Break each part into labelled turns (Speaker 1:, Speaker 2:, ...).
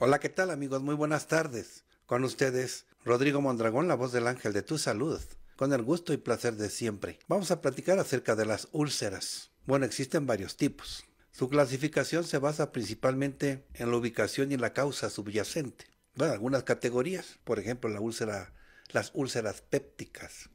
Speaker 1: Hola, ¿qué tal amigos? Muy buenas tardes. Con ustedes, Rodrigo Mondragón, la voz del ángel de tu salud, con el gusto y placer de siempre. Vamos a platicar acerca de las úlceras. Bueno, existen varios tipos. Su clasificación se basa principalmente en la ubicación y la causa subyacente. Bueno, algunas categorías, por ejemplo, la úlcera, las úlceras pépticas.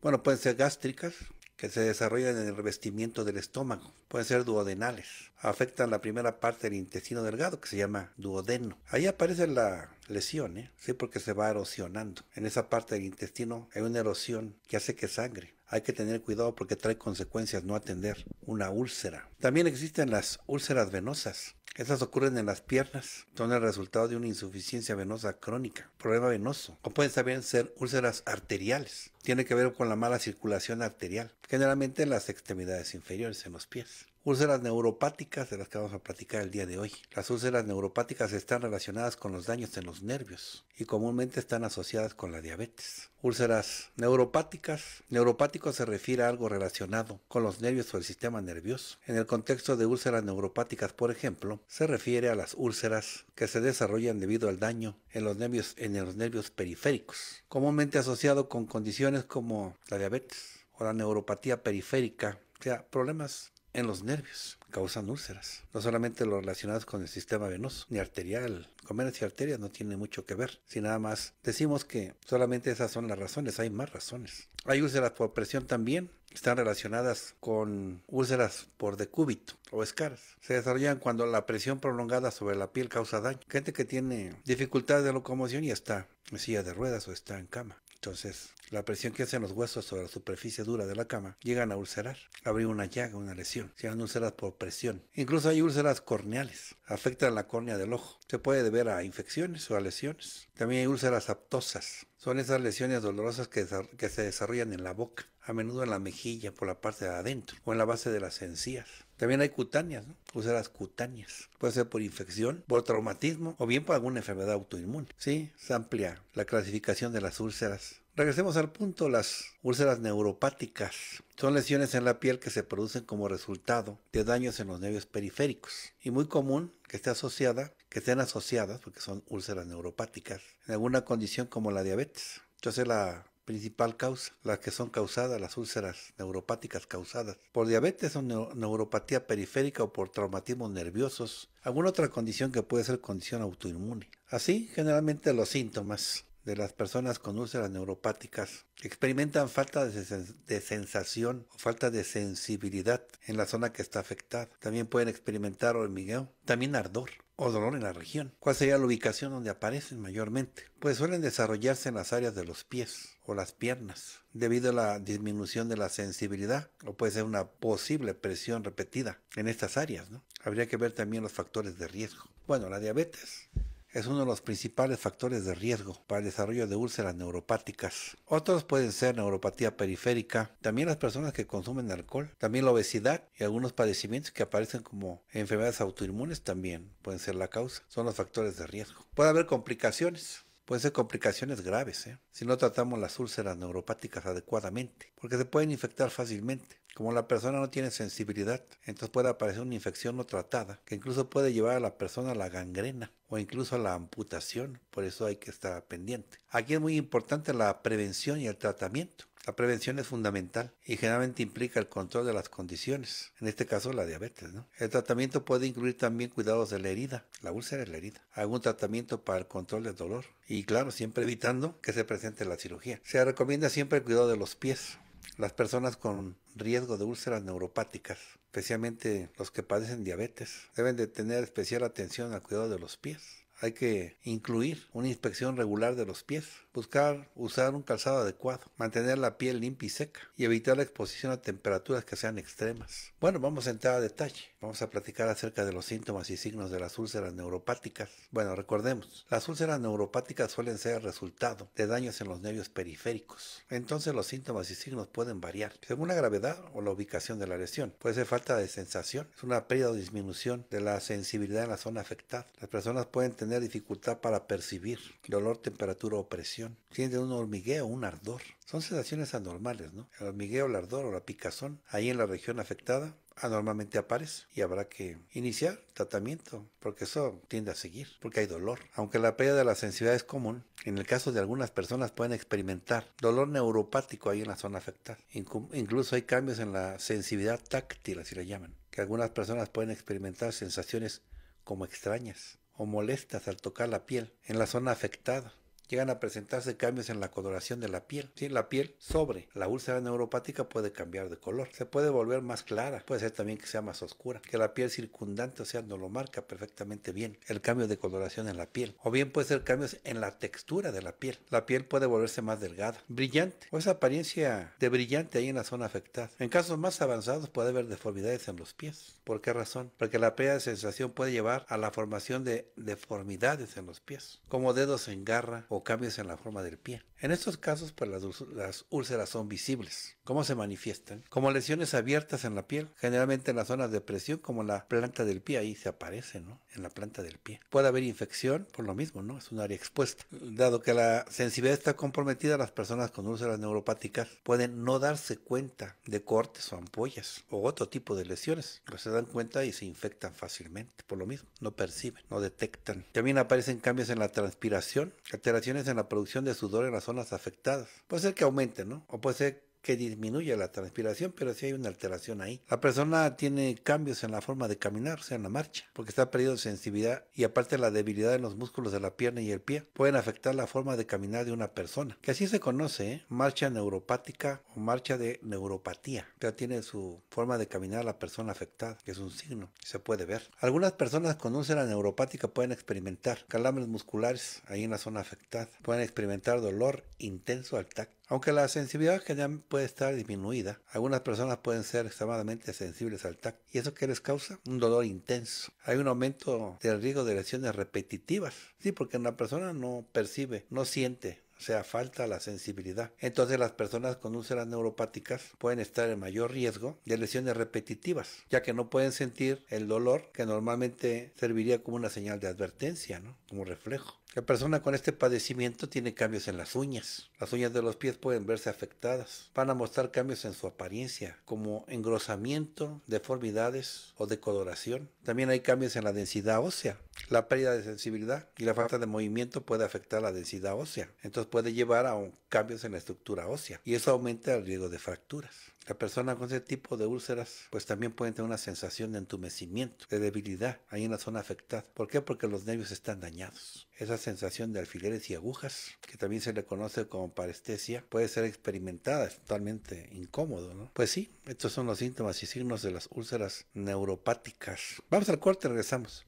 Speaker 1: Bueno, pueden ser gástricas, que se desarrollan en el revestimiento del estómago. Pueden ser duodenales afectan la primera parte del intestino delgado que se llama duodeno. Ahí aparece la lesión, ¿eh? sí, porque se va erosionando. En esa parte del intestino hay una erosión que hace que sangre. Hay que tener cuidado porque trae consecuencias no atender una úlcera. También existen las úlceras venosas. Estas ocurren en las piernas, son el resultado de una insuficiencia venosa crónica, problema venoso, o pueden también ser úlceras arteriales. Tiene que ver con la mala circulación arterial, generalmente en las extremidades inferiores, en los pies. Úlceras neuropáticas de las que vamos a platicar el día de hoy. Las úlceras neuropáticas están relacionadas con los daños en los nervios y comúnmente están asociadas con la diabetes. Úlceras neuropáticas. Neuropático se refiere a algo relacionado con los nervios o el sistema nervioso. En el contexto de úlceras neuropáticas, por ejemplo, se refiere a las úlceras que se desarrollan debido al daño en los nervios, en los nervios periféricos, comúnmente asociado con condiciones como la diabetes o la neuropatía periférica, o sea, problemas en los nervios, causan úlceras, no solamente los relacionados con el sistema venoso, ni arterial, y arterias no tiene mucho que ver, si nada más decimos que solamente esas son las razones, hay más razones. Hay úlceras por presión también, están relacionadas con úlceras por decúbito o escaras. Se desarrollan cuando la presión prolongada sobre la piel causa daño. Gente que tiene dificultades de locomoción y está en silla de ruedas o está en cama. Entonces, la presión que hacen los huesos sobre la superficie dura de la cama llegan a ulcerar, abrir una llaga, una lesión. Se llaman úlceras por presión. Incluso hay úlceras corneales, afectan la córnea del ojo. Se puede deber a infecciones o a lesiones. También hay úlceras aptosas. Son esas lesiones dolorosas que, que se desarrollan en la boca, a menudo en la mejilla por la parte de adentro o en la base de las encías. También hay cutáneas, úlceras cutáneas. Puede ser por infección, por traumatismo o bien por alguna enfermedad autoinmune. Sí, se amplia la clasificación de las úlceras. Regresemos al punto, las úlceras neuropáticas son lesiones en la piel que se producen como resultado de daños en los nervios periféricos y muy común que esté asociada, que estén asociadas, porque son úlceras neuropáticas, en alguna condición como la diabetes. Entonces la principal causa, las que son causadas, las úlceras neuropáticas causadas por diabetes o neuropatía periférica o por traumatismos nerviosos, alguna otra condición que puede ser condición autoinmune. Así, generalmente los síntomas de las personas con úlceras neuropáticas experimentan falta de, sensación o falta de sensibilidad en la zona que está afectada. También pueden experimentar hormigueo, también ardor o dolor en la región. ¿Cuál sería la ubicación donde aparecen mayormente? Pues suelen desarrollarse en las áreas de los pies o las piernas, debido a la disminución de la sensibilidad o puede ser una posible presión repetida en estas áreas. Habría que ver también los factores de riesgo. Bueno, la diabetes es uno de los principales factores de riesgo para el desarrollo de úlceras neuropáticas. Otros pueden ser neuropatía periférica, también las personas que consumen alcohol, también la obesidad y algunos padecimientos que aparecen como enfermedades autoinmunes también pueden ser la causa, son los factores de riesgo. Puede haber complicaciones pueden ser complicaciones graves ¿eh? si no tratamos las úlceras neuropáticas adecuadamente, porque se pueden infectar fácilmente. Como la persona no tiene sensibilidad, entonces puede aparecer una infección no tratada, que incluso puede llevar a la persona a la gangrena o incluso a la amputación, por eso hay que estar pendiente. Aquí es muy importante la prevención y el tratamiento. La prevención es fundamental y generalmente implica el control de las condiciones, en este caso la diabetes. El tratamiento puede incluir también cuidados de la herida, la úlcera de la herida, algún tratamiento para el control del dolor y claro, siempre evitando que se presente la cirugía. Se recomienda siempre el cuidado de los pies, las personas con riesgo de úlceras neuropáticas, especialmente los que padecen diabetes, deben de tener especial atención al cuidado de los pies. Hay que incluir una inspección regular de los pies, buscar usar un calzado adecuado, mantener la piel limpia y seca y evitar la exposición a temperaturas que sean extremas. Bueno, vamos a entrar a detalle. Vamos a platicar acerca de los síntomas y signos de las úlceras neuropáticas. Bueno, recordemos, las úlceras neuropáticas suelen ser el resultado de daños en los nervios periféricos. Entonces los síntomas y signos pueden variar según la gravedad o la ubicación de la lesión. Puede ser falta de sensación, es una pérdida o disminución de la sensibilidad en la zona afectada. Las personas pueden tener dificultad para percibir dolor, temperatura o presión. a un hormigueo, un ardor. Son sensaciones anormales, ¿no? El hormigueo, el ardor o la picazón ahí en la región afectada anormalmente aparece y habrá que iniciar tratamiento, porque eso tiende a seguir, porque hay dolor. Aunque la pérdida de la sensibilidad es común, en el caso de algunas personas pueden experimentar dolor neuropático ahí en la zona afectada. Incluso hay cambios en la sensibilidad táctil, así la llaman, que algunas personas pueden experimentar sensaciones como extrañas, o molestas al tocar la piel en la zona afectada llegan a presentarse cambios en la coloración de la piel. Si la piel sobre la úlcera neuropática puede cambiar de color, se puede volver más clara, puede ser también que sea más oscura, que la piel circundante, o sea, no lo marca perfectamente bien, el cambio de coloración en la piel, o bien puede ser cambios en la textura de la piel. La piel puede volverse más delgada, brillante, o esa apariencia de brillante ahí en la zona afectada. En casos más avanzados puede haber deformidades en los pies. ¿Por qué razón? Porque la pérdida de sensación puede llevar a la formación de deformidades en los pies, como dedos en garra o cambias en la forma del pie. En estos casos, pues las, úlceras son visibles. ¿Cómo se manifiestan? Como lesiones abiertas en la piel, generalmente en las zonas de presión, como la planta del pie, ahí se aparece, ¿no? En la planta del pie. Puede haber infección, por lo mismo, ¿no? Es un área expuesta. Dado que la sensibilidad está comprometida, las personas con úlceras neuropáticas pueden no darse cuenta de cortes o ampollas o otro tipo de lesiones. No se dan cuenta y se infectan fácilmente, por lo mismo. No perciben, no detectan. También aparecen cambios en la transpiración, alteraciones en la producción de sudor en las personas afectadas. Puede ser que aumente, ¿no? O puede ser que disminuye la transpiración, pero sí hay una alteración ahí. La persona tiene cambios en la forma de caminar, o sea, en la marcha, porque está perdido sensibilidad y aparte la debilidad en los músculos de la pierna y el pie pueden afectar la forma de caminar de una persona, que así se conoce, ¿eh? marcha neuropática o marcha de neuropatía. Ya tiene su forma de caminar la persona afectada, que es un signo, se puede ver. Algunas personas con úlcera neuropática pueden experimentar calambres musculares ahí en la zona afectada, pueden experimentar dolor intenso al tacto aunque la sensibilidad general puede estar disminuida, algunas personas pueden ser extremadamente sensibles al TAC. ¿Y eso qué les causa? Un dolor intenso. Hay un aumento del riesgo de lesiones repetitivas. Sí, porque una persona no percibe, no siente, o sea, falta la sensibilidad. Entonces las personas con úlceras neuropáticas pueden estar en mayor riesgo de lesiones repetitivas, ya que no pueden sentir el dolor que normalmente serviría como una señal de advertencia, ¿no? Como reflejo. La persona con este padecimiento tiene cambios en las uñas. Las uñas de los pies pueden verse afectadas. Van a mostrar cambios en su apariencia, como engrosamiento, deformidades o decoloración. También hay cambios en la densidad ósea. La pérdida de sensibilidad y la falta de movimiento puede afectar la densidad ósea. Entonces puede llevar a cambios en la estructura ósea y eso aumenta el riesgo de fracturas. La persona con ese tipo de úlceras pues también puede tener una sensación de entumecimiento, de debilidad Hay una zona afectada. ¿Por qué? Porque los nervios están dañados. Esa sensación de alfileres y agujas, que también se le conoce como parestesia, puede ser experimentada, es totalmente incómodo, ¿no? Pues sí, estos son los síntomas y signos de las úlceras neuropáticas. Vamos al corte, regresamos.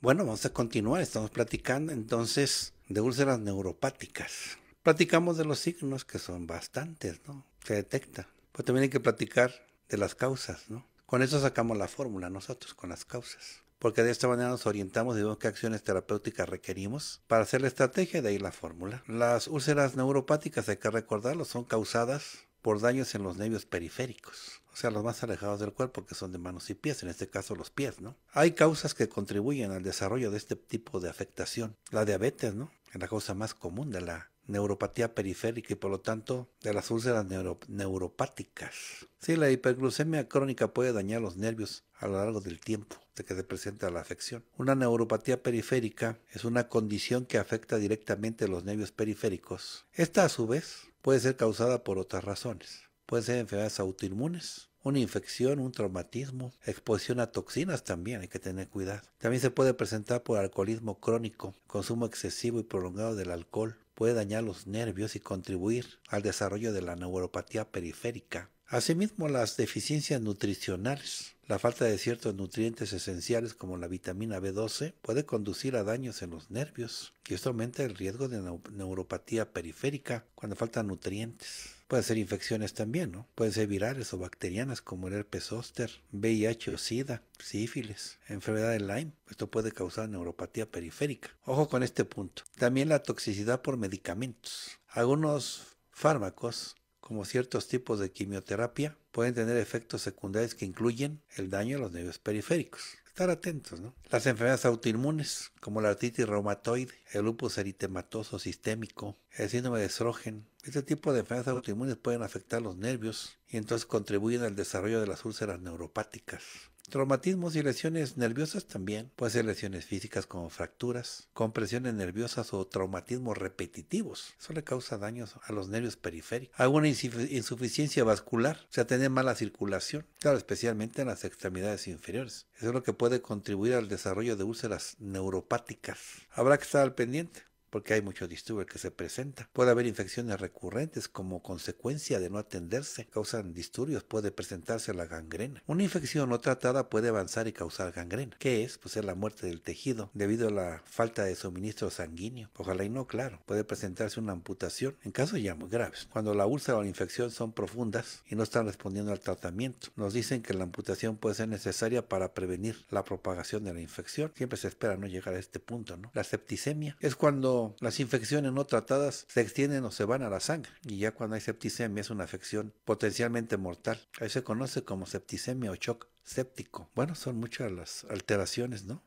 Speaker 1: Bueno, vamos a continuar. Estamos platicando entonces de úlceras neuropáticas. Platicamos de los signos, que son bastantes, ¿no? Se detecta. Pero también hay que platicar de las causas, ¿no? Con eso sacamos la fórmula nosotros, con las causas porque de esta manera nos orientamos y vemos qué acciones terapéuticas requerimos para hacer la estrategia y de ahí la fórmula. Las úlceras neuropáticas, hay que recordarlo, son causadas por daños en los nervios periféricos, o sea, los más alejados del cuerpo, que son de manos y pies, en este caso los pies, ¿no? Hay causas que contribuyen al desarrollo de este tipo de afectación. La diabetes, ¿no? Es la causa más común de la neuropatía periférica y por lo tanto de las úlceras neuropáticas. Sí, la hiperglucemia crónica puede dañar los nervios a lo largo del tiempo de que se presenta la afección. Una neuropatía periférica es una condición que afecta directamente los nervios periféricos. Esta a su vez puede ser causada por otras razones. Pueden ser enfermedades autoinmunes, una infección, un traumatismo, exposición a toxinas también, hay que tener cuidado. También se puede presentar por alcoholismo crónico, consumo excesivo y prolongado del alcohol, puede dañar los nervios y contribuir al desarrollo de la neuropatía periférica. Asimismo, las deficiencias nutricionales, la falta de ciertos nutrientes esenciales como la vitamina B12 puede conducir a daños en los nervios y esto aumenta el riesgo de neuropatía periférica cuando faltan nutrientes. Pueden ser infecciones también, ¿no? Pueden ser virales o bacterianas como el herpes zóster, VIH o SIDA, sífilis, enfermedad de Lyme. Esto puede causar neuropatía periférica. Ojo con este punto. También la toxicidad por medicamentos. Algunos fármacos como ciertos tipos de quimioterapia, pueden tener efectos secundarios que incluyen el daño a los nervios periféricos estar atentos. ¿no? Las enfermedades autoinmunes, como la artritis reumatoide, el lupus eritematoso sistémico, el síndrome de estrógen, este tipo de enfermedades autoinmunes pueden afectar los nervios y entonces contribuyen al desarrollo de las úlceras neuropáticas. Traumatismos y lesiones nerviosas también. Puede ser lesiones físicas como fracturas, compresiones nerviosas o traumatismos repetitivos. Eso le causa daños a los nervios periféricos. Alguna insuficiencia vascular, o sea, tener mala circulación, claro, especialmente en las extremidades inferiores. Eso es lo que puede contribuir al desarrollo de úlceras neuropáticas. Habrá que estar al pendiente porque hay mucho disturbio que se presenta Puede haber infecciones recurrentes como consecuencia de no atenderse, causan disturbios, puede presentarse la gangrena. Una infección no tratada puede avanzar y causar gangrena. ¿Qué es? Pues es la muerte del tejido debido a la falta de suministro sanguíneo. Ojalá y no, claro. Puede presentarse una amputación en casos ya muy graves. Cuando la úlcera o la infección son profundas y no están respondiendo al tratamiento, nos dicen que la amputación puede ser necesaria para prevenir la propagación de la infección. Siempre se espera no llegar a este punto, ¿no? La septicemia es cuando las infecciones no tratadas se extienden o se van a la sangre y ya cuando hay septicemia es una afección potencialmente mortal. Ahí se conoce como septicemia o shock séptico. Bueno, son muchas las alteraciones, ¿no?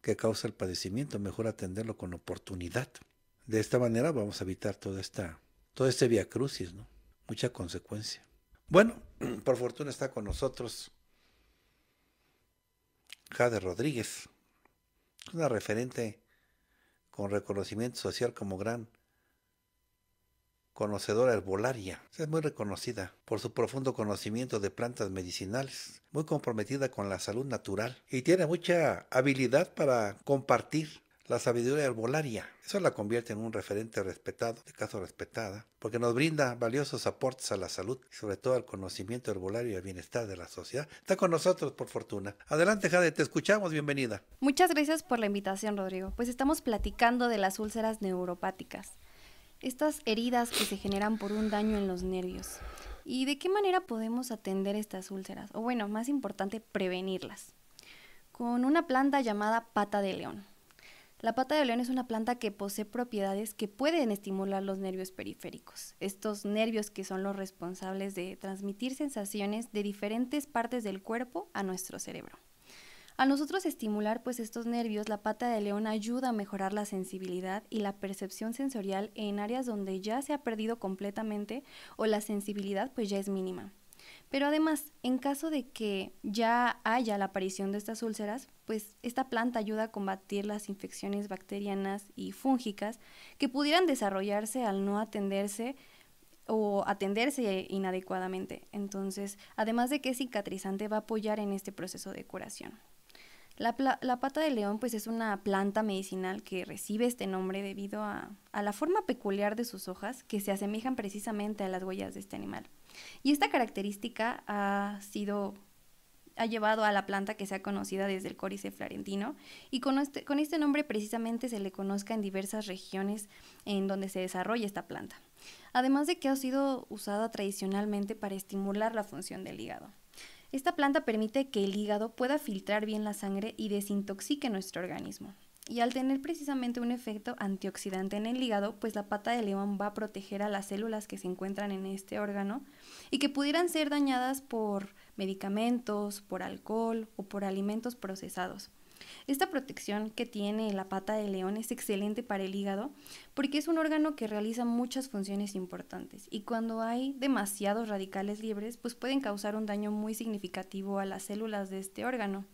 Speaker 1: que causa el padecimiento, mejor atenderlo con oportunidad. De esta manera vamos a evitar toda esta, todo este via crucis, ¿no? Mucha consecuencia. Bueno, por fortuna está con nosotros Jade Rodríguez, una referente con reconocimiento social como gran conocedora herbolaria. Es muy reconocida por su profundo conocimiento de plantas medicinales, muy comprometida con la salud natural y tiene mucha habilidad para compartir la sabiduría herbolaria, eso la convierte en un referente respetado, de caso respetada, porque nos brinda valiosos aportes a la salud y sobre todo al conocimiento herbolario y al bienestar de la sociedad. Está con nosotros, por fortuna. Adelante, Jade, te escuchamos, bienvenida.
Speaker 2: Muchas gracias por la invitación, Rodrigo. Pues estamos platicando de las úlceras neuropáticas, estas heridas que se generan por un daño en los nervios. ¿Y de qué manera podemos atender estas úlceras? O bueno, más importante, prevenirlas. Con una planta llamada pata de león. La pata de león es una planta que posee propiedades que pueden estimular los nervios periféricos, estos nervios que son los responsables de transmitir sensaciones de diferentes partes del cuerpo a nuestro cerebro. A nosotros estimular pues estos nervios, la pata de león ayuda a mejorar la sensibilidad y la percepción sensorial en áreas donde ya se ha perdido completamente o la sensibilidad pues ya es mínima. Pero además, en caso de que ya haya la aparición de estas úlceras, pues esta planta ayuda a combatir las infecciones bacterianas y fúngicas que pudieran desarrollarse al no atenderse o atenderse inadecuadamente. Entonces, además de que es cicatrizante, va a apoyar en este proceso de curación. La, pata de león pues es una planta medicinal que recibe este nombre debido a la forma peculiar de sus hojas que se asemejan precisamente a las huellas de este animal. Y esta característica ha llevado a la planta que ha conocida desde el Córice florentino y con este, con este nombre precisamente se le conozca en diversas regiones en donde se desarrolla esta planta. Además de que ha sido usada tradicionalmente para estimular la función del hígado. Esta planta permite que el hígado pueda filtrar bien la sangre y desintoxique nuestro organismo y al tener precisamente un efecto antioxidante en el hígado, pues la pata de león va a proteger a las células que se encuentran en este órgano y que pudieran ser dañadas por medicamentos, por alcohol o por alimentos procesados. Esta protección que tiene la pata de león es excelente para el hígado porque es un órgano que realiza muchas funciones importantes y cuando hay demasiados radicales libres pues pueden causar un daño muy significativo a las células de este órgano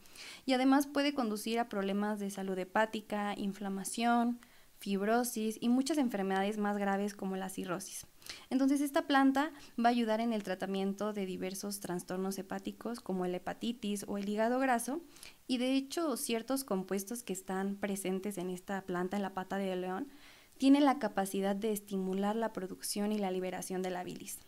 Speaker 2: y además puede conducir a problemas de salud hepática, inflamación, fibrosis y muchas enfermedades más graves como la cirrosis. Entonces esta planta va a ayudar en el tratamiento de diversos trastornos hepáticos como la hepatitis o el hígado graso y de hecho ciertos compuestos que están presentes en esta planta en la pata de león tienen la capacidad de estimular la producción y la liberación de la bilis.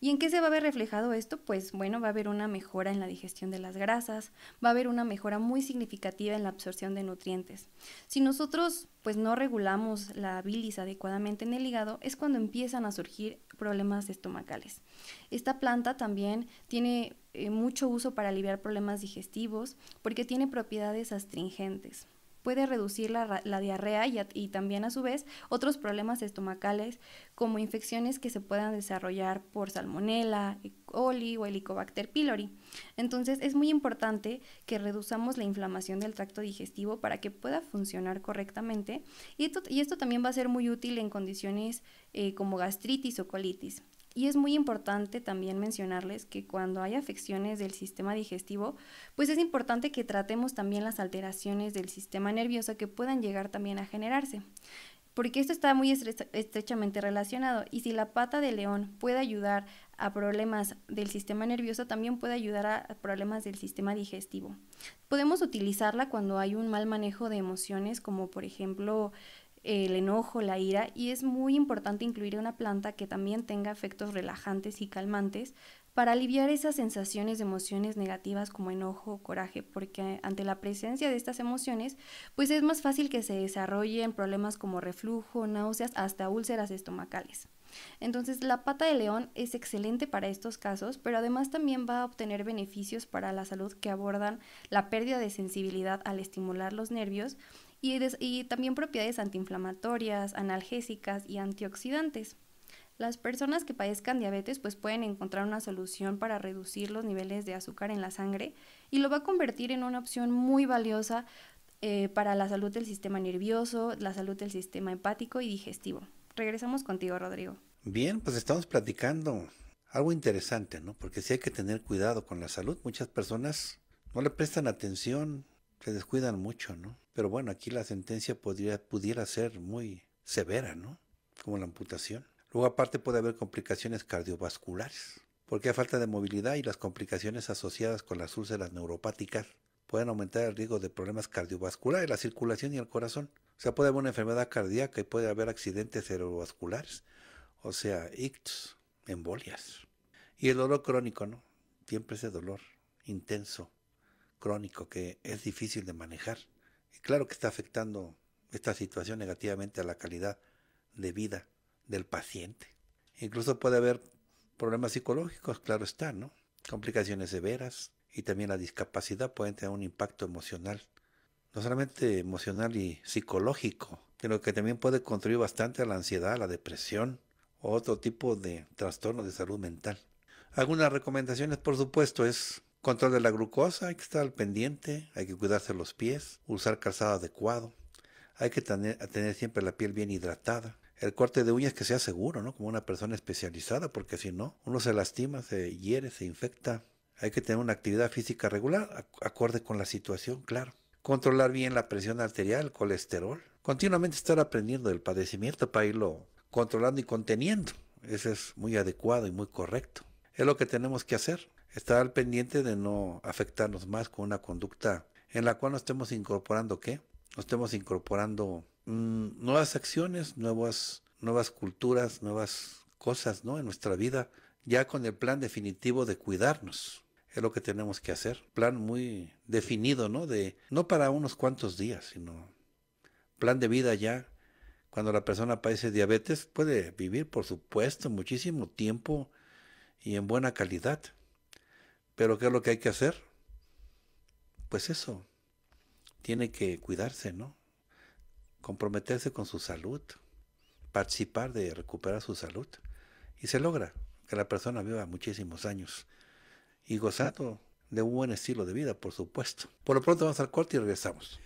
Speaker 2: ¿Y en qué se va a ver reflejado esto? Pues bueno, va a haber una mejora en la digestión de las grasas, va a haber una mejora muy significativa en la absorción de nutrientes. Si nosotros pues no regulamos la bilis adecuadamente en el hígado, es cuando empiezan a surgir problemas estomacales. Esta planta también tiene eh, mucho uso para aliviar problemas digestivos porque tiene propiedades astringentes puede reducir la, diarrea y, también a su vez otros problemas estomacales como infecciones que se puedan desarrollar por salmonella, E. coli o helicobacter pylori. Entonces es muy importante que reduzamos la inflamación del tracto digestivo para que pueda funcionar correctamente y esto, también va a ser muy útil en condiciones eh, como gastritis o colitis. Y es muy importante también mencionarles que cuando hay afecciones del sistema digestivo, pues es importante que tratemos también las alteraciones del sistema nervioso que puedan llegar también a generarse. Porque esto está muy estrechamente relacionado y si la pata de león puede ayudar a problemas del sistema nervioso, también puede ayudar a problemas del sistema digestivo. Podemos utilizarla cuando hay un mal manejo de emociones, como por ejemplo el enojo, la ira, y es muy importante incluir una planta que también tenga efectos relajantes y calmantes para aliviar esas sensaciones de emociones negativas como enojo o coraje, porque ante la presencia de estas emociones, pues es más fácil que se desarrollen problemas como reflujo, náuseas, hasta úlceras estomacales. Entonces, la pata de león es excelente para estos casos, pero además también va a obtener beneficios para la salud que abordan la pérdida de sensibilidad al estimular los nervios y, también propiedades antiinflamatorias, analgésicas y antioxidantes. Las personas que padezcan diabetes pues pueden encontrar una solución para reducir los niveles de azúcar en la sangre y lo va a convertir en una opción muy valiosa eh, para la salud del sistema nervioso, la salud del sistema hepático y digestivo. Regresamos contigo, Rodrigo.
Speaker 1: Bien, pues estamos platicando algo interesante, ¿no? Porque si hay que tener cuidado con la salud. Muchas personas no le prestan atención, se descuidan mucho, ¿no? Pero bueno, aquí la sentencia podría, pudiera ser muy severa, ¿no? Como la amputación. Luego aparte puede haber complicaciones cardiovasculares, porque hay falta de movilidad y las complicaciones asociadas con las úlceras neuropáticas pueden aumentar el riesgo de problemas cardiovasculares, la circulación y el corazón. O sea, puede haber una enfermedad cardíaca y puede haber accidentes cerebrovasculares, o sea, ictus, embolias. Y el dolor crónico, ¿no? Siempre ese dolor intenso crónico que es difícil de manejar. Y claro que está afectando esta situación negativamente a la calidad de vida del paciente. Incluso puede haber problemas psicológicos, claro está, ¿no? Complicaciones severas y también la discapacidad pueden tener un impacto emocional, no solamente emocional y psicológico, sino que también puede contribuir bastante a la ansiedad, a la depresión o otro tipo de trastornos de salud mental. Algunas recomendaciones, por supuesto, es Control de la glucosa, hay que estar al pendiente, hay que cuidarse los pies, usar calzado adecuado, hay que tener, siempre la piel bien hidratada, el corte de uñas que sea seguro, ¿no? Como una persona especializada, porque si no, uno se lastima, se hiere, se infecta. Hay que tener una actividad física regular, acorde con la situación, claro. Controlar bien la presión arterial, el colesterol. Continuamente estar aprendiendo del padecimiento para irlo controlando y conteniendo. Eso es muy adecuado y muy correcto. Es lo que tenemos que hacer estar al pendiente de no afectarnos más con una conducta en la cual nos estemos incorporando qué? nos estemos incorporando mm, nuevas acciones, nuevas, nuevas culturas, nuevas cosas, ¿no? En nuestra vida, ya con el plan definitivo de cuidarnos. Es lo que tenemos que hacer. Plan muy definido, ¿no? De, no para unos cuantos días, sino plan de vida ya. Cuando la persona padece diabetes, puede vivir, por supuesto, muchísimo tiempo y en buena calidad pero ¿qué es lo que hay que hacer? Pues eso, tiene que cuidarse, ¿no? Comprometerse con su salud, participar de recuperar su salud. Y se logra que la persona viva muchísimos años y gozando de un buen estilo de vida, por supuesto. Por lo pronto vamos al corte y regresamos.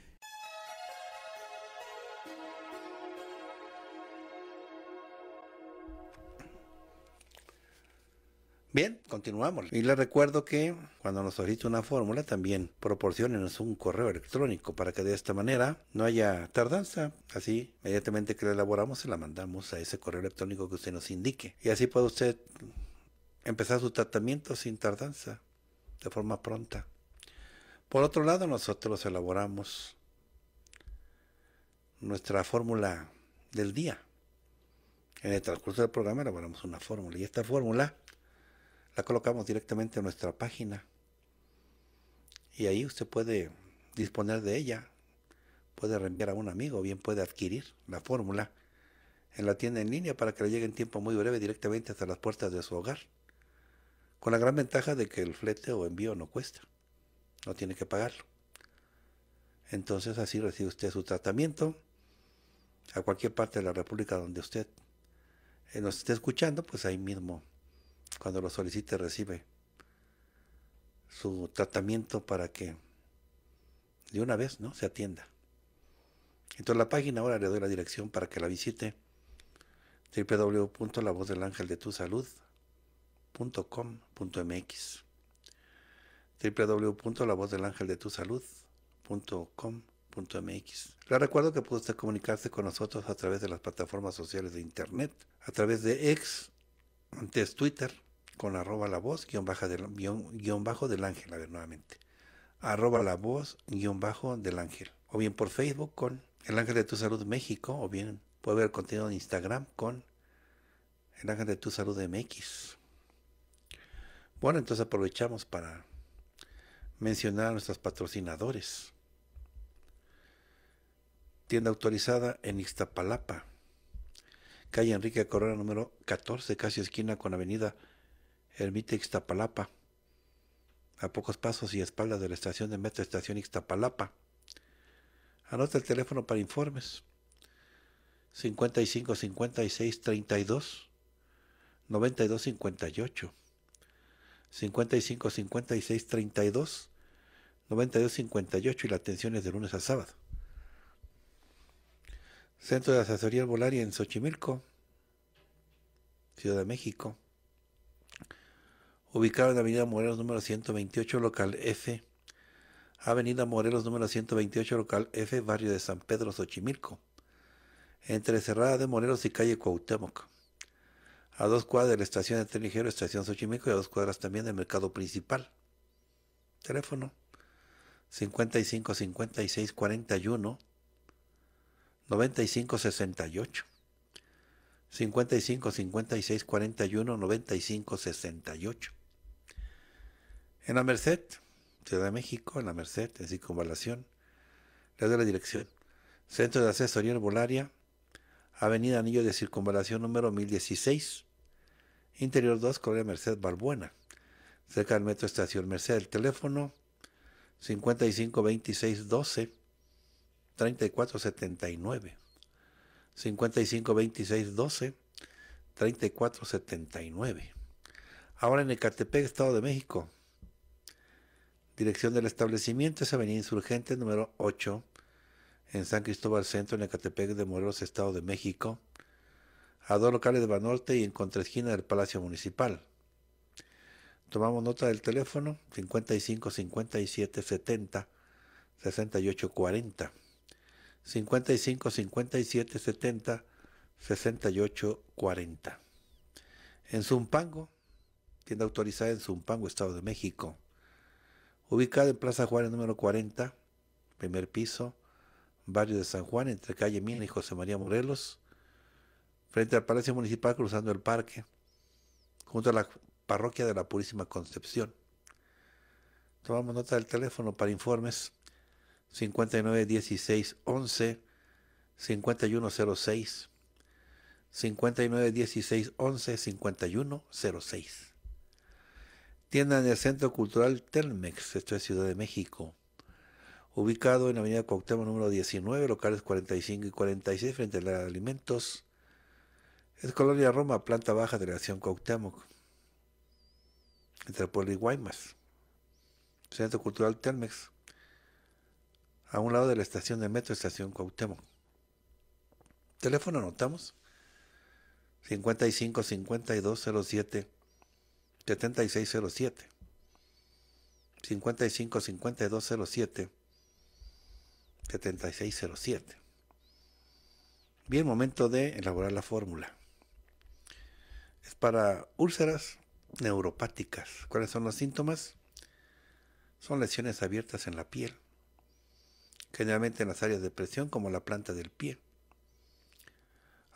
Speaker 1: Bien, continuamos. Y le recuerdo que cuando nos solicite una fórmula, también proporcionenos un correo electrónico para que de esta manera no haya tardanza. Así, inmediatamente que la elaboramos, se la mandamos a ese correo electrónico que usted nos indique. Y así puede usted empezar su tratamiento sin tardanza, de forma pronta. Por otro lado, nosotros elaboramos nuestra fórmula del día. En el transcurso del programa elaboramos una fórmula y esta fórmula la colocamos directamente en nuestra página. Y ahí usted puede disponer de ella, puede reenviar a un amigo, bien puede adquirir la fórmula en la tienda en línea para que le llegue en tiempo muy breve directamente hasta las puertas de su hogar, con la gran ventaja de que el flete o envío no cuesta, no tiene que pagarlo. Entonces así recibe usted su tratamiento a cualquier parte de la República donde usted eh, nos esté escuchando, pues ahí mismo cuando lo solicite, recibe su tratamiento para que de una vez ¿no? se atienda. Entonces la página ahora le doy la dirección para que la visite www.lavozdelangeldetusalud.com.mx www.lavozdelangeldetusalud.com.mx Le recuerdo que puede usted comunicarse con nosotros a través de las plataformas sociales de internet, a través de ex, antes Twitter, con arroba la voz guión, bajo del ángel, a ver nuevamente, arroba la voz guión bajo del ángel, o bien por Facebook con el ángel de tu salud México, o bien puede ver contenido en Instagram con el ángel de tu salud MX. Bueno, entonces aprovechamos para mencionar a nuestros patrocinadores. Tienda autorizada en Ixtapalapa, calle Enrique Corona número 14, casi esquina con avenida Ermita Ixtapalapa, a pocos pasos y espaldas de la estación de metro Estación Ixtapalapa. Anota el teléfono para informes. 55 56 32 92 58 55 56 32 92 58 y la atención es de lunes a sábado. Centro de Asesoría Volaria en Xochimilco, Ciudad de México ubicado en Avenida Morelos número 128, local F, Avenida Morelos número 128, local F, barrio de San Pedro, Xochimilco, entre Cerrada de Morelos y calle Cuauhtémoc, a dos cuadras de la estación de tren ligero, estación Xochimilco, y a dos cuadras también del mercado principal. Teléfono 55 56 41 95 68. 55 56 41 95 68. En la Merced, Ciudad de México, en la Merced, en Circunvalación, le doy la dirección. Centro de Asesoría Herbolaria, Avenida Anillo de Circunvalación número 1016, Interior 2, Colonia Merced Balbuena, cerca del Metro Estación Merced. El teléfono 552612-3479. 552612-3479. 12 Ahora en Ecatepec, Estado de México, Dirección del establecimiento es Avenida Insurgente número 8 en San Cristóbal Centro, en Ecatepec de Morelos, Estado de México, a dos locales de Banorte y en contraesquina del Palacio Municipal. Tomamos nota del teléfono 55 57 70 68 40. 55 57 70 68 40. En Zumpango, tienda autorizada en Zumpango, Estado de México ubicado en Plaza Juárez número 40, primer piso, barrio de San Juan, entre calle Mina y José María Morelos, frente al Palacio Municipal cruzando el parque, junto a la parroquia de la Purísima Concepción. Tomamos nota del teléfono para informes 591611 5106 591611 5106 tienda en el Centro Cultural Telmex, esto es Ciudad de México, ubicado en Avenida Cuauhtémoc número 19, locales 45 y 46, frente a la de alimentos. Es Colonia Roma, planta baja de la acción Cuauhtémoc, entre Puebla y Guaymas. Centro Cultural Telmex, a un lado de la estación de metro, estación Cuauhtémoc. Teléfono anotamos 55 5207 7607. 55 7607. Bien, momento de elaborar la fórmula. Es para úlceras neuropáticas. ¿Cuáles son los síntomas? Son lesiones abiertas en la piel, generalmente en las áreas de presión como la planta del pie.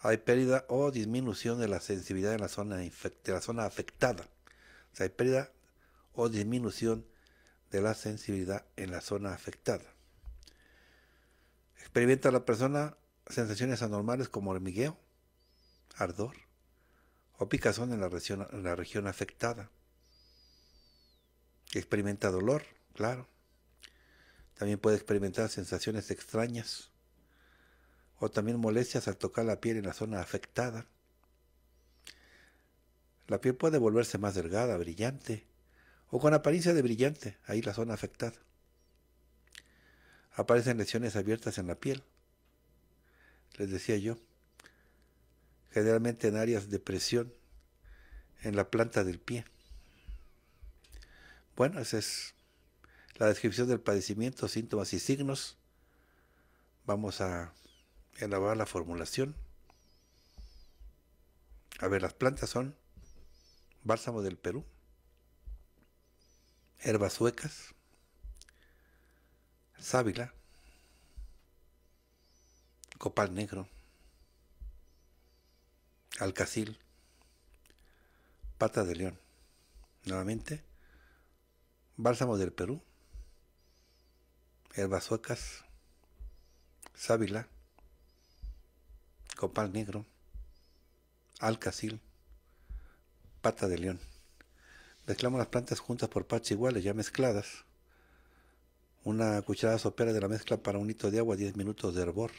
Speaker 1: Hay pérdida o disminución de la sensibilidad en la zona afectada o hay pérdida o disminución de la sensibilidad en la zona afectada. Experimenta la persona sensaciones anormales como hormigueo, ardor o picazón en la región, en la región afectada. Experimenta dolor, claro. También puede experimentar sensaciones extrañas o también molestias al tocar la piel en la zona afectada. La piel puede volverse más delgada, brillante, o con apariencia de brillante, ahí la zona afectada. Aparecen lesiones abiertas en la piel. Les decía yo, generalmente en áreas de presión, en la planta del pie. Bueno, esa es la descripción del padecimiento, síntomas y signos. Vamos a elaborar la formulación. A ver, las plantas son bálsamo del Perú, herbas suecas, sábila, copal negro, alcacil, pata de león. Nuevamente, bálsamo del Perú, herbas suecas, sábila, copal negro, alcacil, pata de león. Mezclamos las plantas juntas por partes iguales, ya mezcladas. Una cucharada sopera de la mezcla para un litro de agua, 10 minutos de hervor.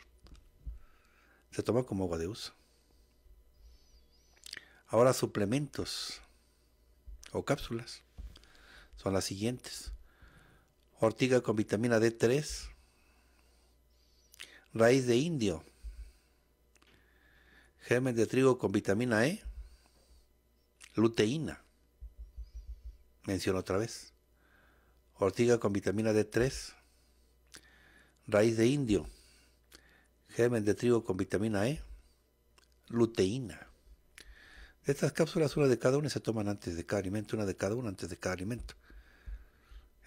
Speaker 1: Se toma como agua de uso. Ahora suplementos o cápsulas son las siguientes. Ortiga con vitamina D3. Raíz de indio. Germen de trigo con vitamina E luteína. Menciono otra vez. Ortiga con vitamina D3. Raíz de indio. Germen de trigo con vitamina E. Luteína. De estas cápsulas, una de cada una se toman antes de cada alimento, una de cada una antes de cada alimento.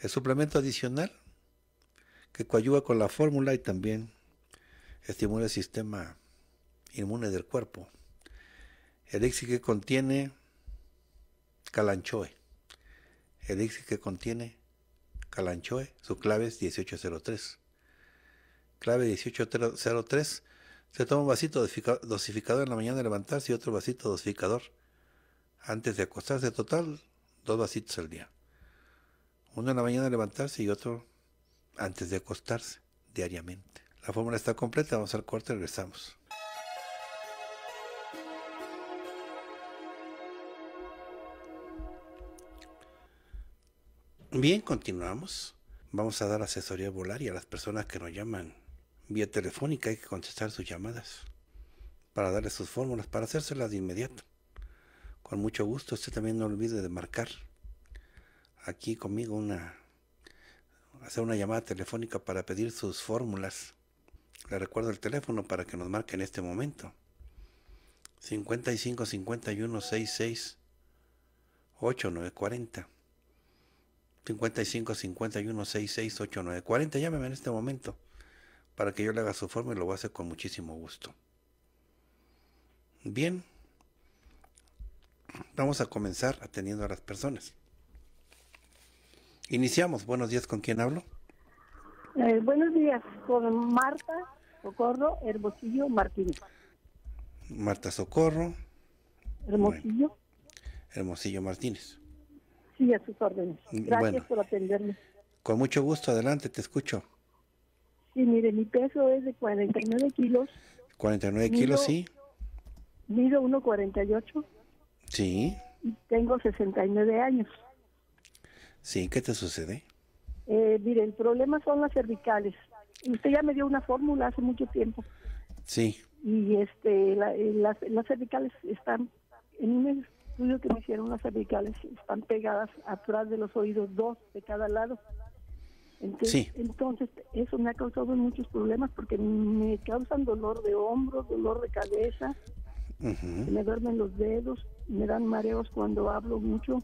Speaker 1: El suplemento adicional que coayuda con la fórmula y también estimula el sistema inmune del cuerpo. El elixir que contiene Calanchoe. Elixir que contiene Calanchoe, su clave es 1803. Clave 1803, se toma un vasito dosificador en la mañana de levantarse y otro vasito dosificador antes de acostarse. Total, dos vasitos al día. Uno en la mañana de levantarse y otro antes de acostarse diariamente. La fórmula está completa, vamos al corte, regresamos. Bien, continuamos. Vamos a dar asesoría y a las personas que nos llaman vía telefónica. Hay que contestar sus llamadas para darles sus fórmulas, para hacérselas de inmediato. Con mucho gusto, usted también no olvide de marcar aquí conmigo una hacer una llamada telefónica para pedir sus fórmulas. Le recuerdo el teléfono para que nos marque en este momento. 55 51 66 8940 55 51 66 89 40. Llámeme en este momento para que yo le haga su forma y lo voy a hacer con muchísimo gusto. Bien, vamos a comenzar atendiendo a las personas. Iniciamos. Buenos días, ¿con quién hablo?
Speaker 3: Eh, buenos días, con Marta Socorro Hermosillo Martínez.
Speaker 1: Marta Socorro.
Speaker 3: Hermosillo.
Speaker 1: Hermosillo Martínez.
Speaker 3: Sí, a sus órdenes. Gracias por atenderme.
Speaker 1: Con mucho gusto, adelante, te escucho.
Speaker 3: Sí, mire, mi peso es de 49 kilos.
Speaker 1: 49 kilos, sí.
Speaker 3: Mido 1,48. Sí. Y tengo 69 años.
Speaker 1: Sí, ¿qué te sucede?
Speaker 3: Eh, mire, el problema son las cervicales. Usted ya me dio una fórmula hace mucho tiempo. Sí. Y este, eh, las cervicales están en un estudio que me hicieron las cervicales están pegadas atrás de los oídos, dos de cada lado. Entonces, eso me ha causado muchos problemas porque me causan dolor de hombro, dolor de cabeza,
Speaker 4: me
Speaker 3: duermen los dedos, me dan mareos cuando hablo mucho,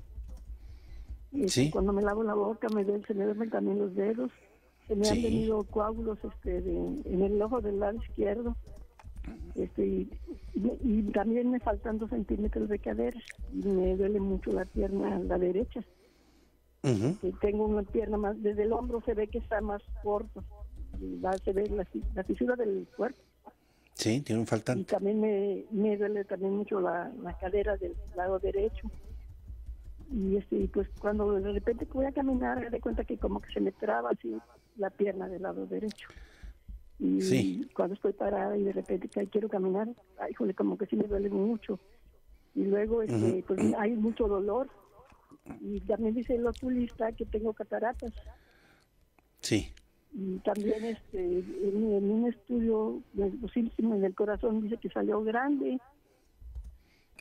Speaker 3: este, cuando me lavo la boca me se me duermen también los dedos, se me han tenido coágulos este, en el ojo del lado izquierdo. Este, y, también me faltan dos centímetros de cadera y me duele mucho la pierna, la derecha. Tengo una pierna más, desde el hombro se ve que está más corto, va, se ve la, fisura del cuerpo.
Speaker 1: Sí, tiene un faltante. Y también
Speaker 3: me, duele también mucho la, cadera del lado derecho. Y este, pues cuando de repente voy a caminar, me doy cuenta que como que se me traba así la pierna del lado derecho.
Speaker 2: Y
Speaker 3: cuando estoy parada y de repente quiero caminar, como que sí me duele mucho. Y luego este, pues, hay mucho dolor. Y también dice el oculista que tengo cataratas. Sí. Y también este, en, un estudio pues, en el del corazón dice que salió grande.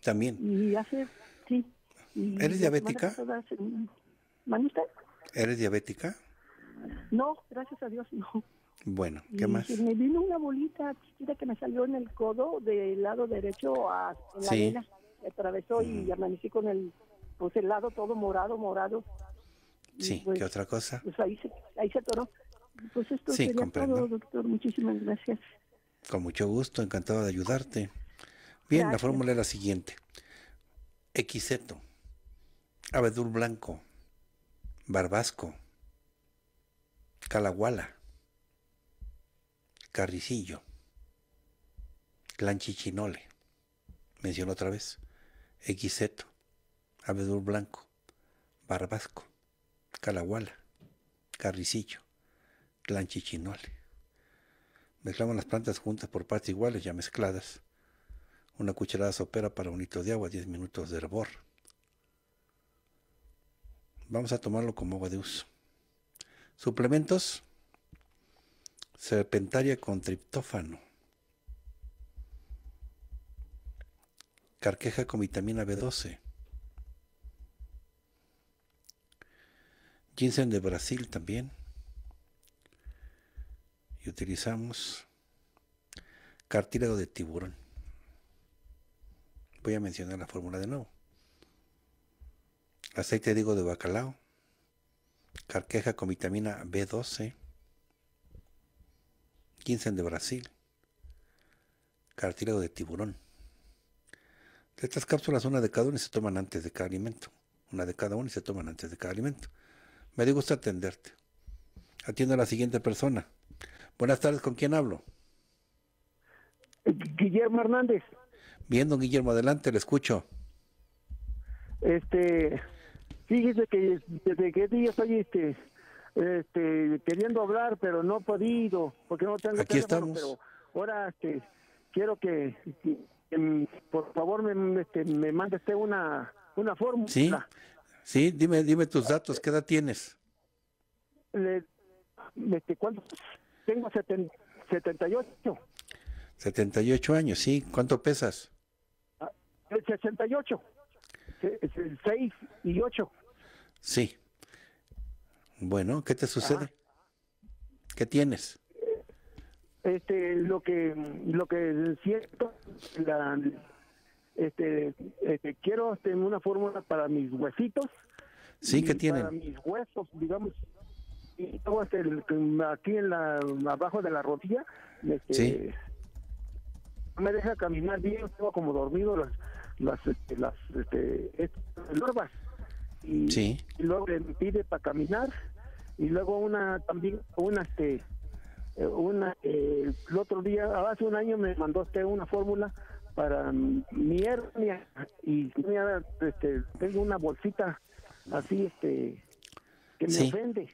Speaker 3: También. Y hace, sí. ¿Eres diabética?
Speaker 1: ¿Eres diabética?
Speaker 3: No, gracias a Dios, no.
Speaker 1: Bueno, ¿qué más? Me
Speaker 3: vino una bolita chiquita que me salió en el codo del lado derecho a en la sí. Me atravesó y mm. amanecí con el, pues el lado todo morado, morado.
Speaker 1: Sí, pues, ¿qué otra cosa?
Speaker 3: Pues ahí se, ahí se atoró. Pues esto sí, sería todo, doctor. Muchísimas gracias.
Speaker 1: Con mucho gusto, encantado de ayudarte. Bien, la fórmula es la siguiente. Xeto, abedul blanco, barbasco, calahuala, Carricillo, Clan Chichinole, menciono otra vez, Equiseto, Abedul Blanco, Barbasco, Calahuala, Carricillo, Clan Chichinole. Mezclamos las plantas juntas por partes iguales, ya mezcladas. Una cucharada sopera para un litro de agua, 10 minutos de hervor. Vamos a tomarlo como agua de uso. Suplementos, serpentaria con triptófano, carqueja con vitamina B12, ginseng de Brasil también, y utilizamos cartílago de tiburón. Voy a mencionar la fórmula de nuevo. Aceite de de bacalao, carqueja con vitamina B12, en de Brasil, cartílago de tiburón. De estas cápsulas, una de cada una y se toman antes de cada alimento. Una de cada una y se toman antes de cada alimento. Me dio gusto atenderte. Atiendo a la siguiente persona. Buenas tardes, ¿con quién hablo? Eh, Guillermo Hernández. Bien, don Guillermo, adelante, le escucho.
Speaker 4: Este, fíjese que desde qué día saliste. este, este, queriendo hablar, pero no he podido, porque no tengo Aquí teléfono, estamos. pero ahora este, quiero que, por favor me, este, mandes una, una
Speaker 1: fórmula. Sí, dime, dime tus datos, ¿qué edad tienes?
Speaker 4: Tengo 78.
Speaker 1: 78 años, sí. ¿Cuánto pesas?
Speaker 4: Ah, el 68. 6 y 8.
Speaker 1: Sí. Bueno, ¿qué te sucede? ¿Qué tienes?
Speaker 4: Este, lo que lo que siento la este, este quiero tener este, una fórmula para mis huesitos.
Speaker 1: Sí, ¿qué tienen? Para
Speaker 4: mis huesos, digamos, y todo este, aquí en la abajo de la rodilla, este, sí. me deja caminar bien, Estaba como dormido las las este, las este, las y, luego le pide para caminar y luego una también una este eh, una eh, el otro día hace un año me mandó usted una fórmula para mi hernia y este, tengo una bolsita así este que me ofende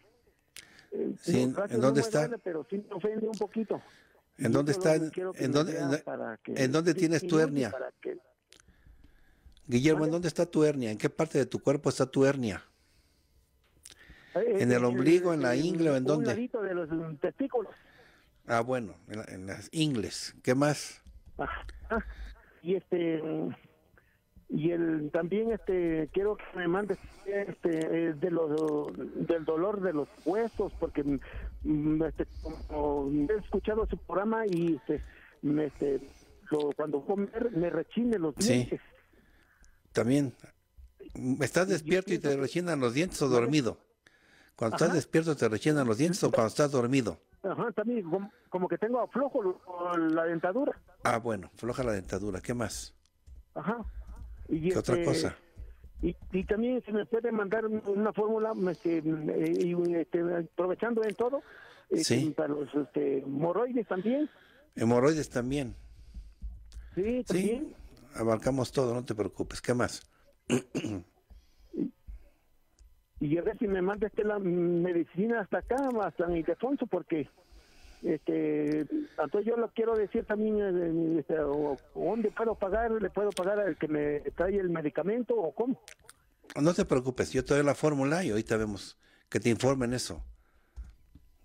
Speaker 4: eh, ¿en dónde está? pero sí me ofende un poquito.
Speaker 1: ¿En dónde está? ¿En dónde, en, dónde tienes tu hernia? Para que, Guillermo, ¿en dónde está tu hernia? ¿En qué parte de tu cuerpo está tu hernia?
Speaker 4: Eh, eh, ¿En el eh, ombligo, en la ingle o en dónde? Un de los mm, testículos.
Speaker 1: Ah, bueno, en, las ingles. ¿Qué más? y este y el también este quiero que
Speaker 4: me mandes este de los del dolor de los huesos porque mm, mm, este, he escuchado su programa y este, este
Speaker 1: cuando comer me rechine los dientes. También. Mm, ¿Estás despierto y te rellenan los dientes o dormido? Cuando estás despierto te rellenan los dientes o cuando estás dormido.
Speaker 4: Ajá, también como, que tengo aflojo la dentadura.
Speaker 1: Ah, bueno, floja la dentadura. ¿Qué más? Ajá. Y ¿Qué otra este, cosa? Y,
Speaker 4: también se me puede mandar una fórmula, mm, este, mm, eh, este, aprovechando en todo,
Speaker 1: eh, sí. para los hemorroides también. Hemorroides también. Sí, también. Sí, abarcamos todo, no te preocupes. ¿Qué más?
Speaker 4: y a ver si me mandaste la medicina hasta acá, hasta mi defonso, porque este entonces yo lo quiero decir también eh, este, dónde puedo pagar, le puedo pagar al que me trae el medicamento o cómo.
Speaker 1: No te preocupes, yo te doy la fórmula y ahorita vemos que te informen eso.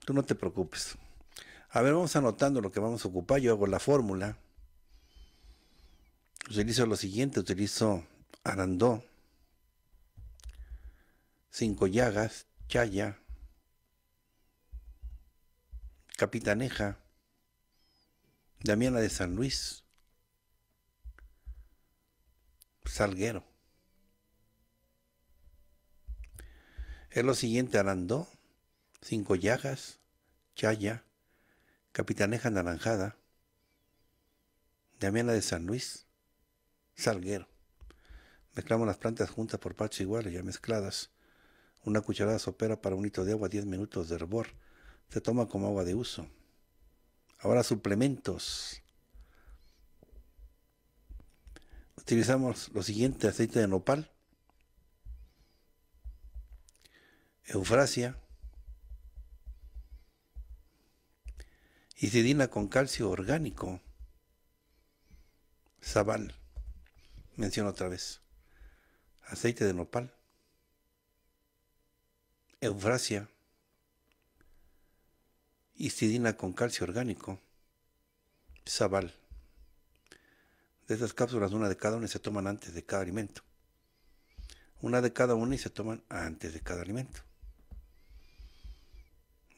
Speaker 1: Tú no te preocupes. A ver, vamos anotando lo que vamos a ocupar, yo hago la fórmula utilizo lo siguiente, utilizo arandó, cinco llagas, chaya, capitaneja, damiana de San Luis, salguero. Es lo siguiente, arandó, cinco llagas, chaya, capitaneja naranjada, damiana de San Luis, salguero. Mezclamos las plantas juntas por partes iguales, ya mezcladas. Una cucharada sopera para un litro de agua, 10 minutos de hervor. Se toma como agua de uso. Ahora suplementos. Utilizamos lo siguiente, aceite de nopal, eufrasia, isidina con calcio orgánico, sabal menciono otra vez, aceite de nopal, eufrasia, histidina con calcio orgánico, sabal. De estas cápsulas, una de cada una se toman antes de cada alimento. Una de cada una y se toman antes de cada alimento.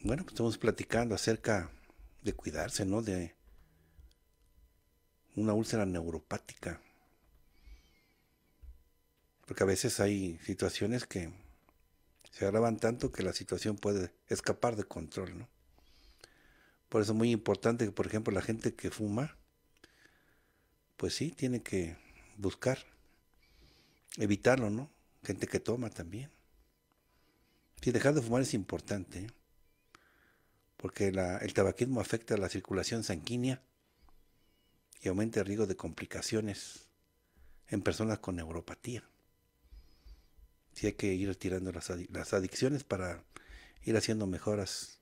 Speaker 1: Bueno, pues estamos platicando acerca de cuidarse, ¿no? De una úlcera neuropática porque a veces hay situaciones que se agravan tanto que la situación puede escapar de control, ¿no? Por eso es muy importante que, por ejemplo, la gente que fuma, pues sí, tiene que buscar evitarlo, ¿no? Gente que toma también. Sí, dejar de fumar es importante, ¿eh? porque el tabaquismo afecta a la circulación sanguínea y aumenta el riesgo de complicaciones en personas con neuropatía. Si hay que ir tirando las, las adicciones para ir haciendo mejoras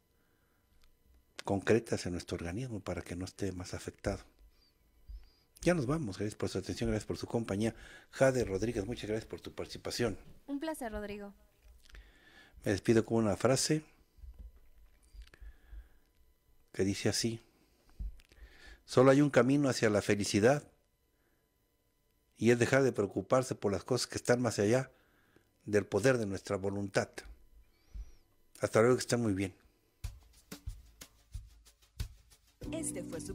Speaker 1: concretas en nuestro organismo para que no esté más afectado. Ya nos vamos, gracias por su atención, gracias por su compañía. Jade Rodríguez, muchas gracias por tu participación.
Speaker 2: Un placer, Rodrigo.
Speaker 1: Me despido con una frase que dice así, solo hay un camino hacia la felicidad y es dejar de preocuparse por las cosas que están más allá del poder de nuestra voluntad. Hasta luego, que estén muy bien.
Speaker 4: Este fue su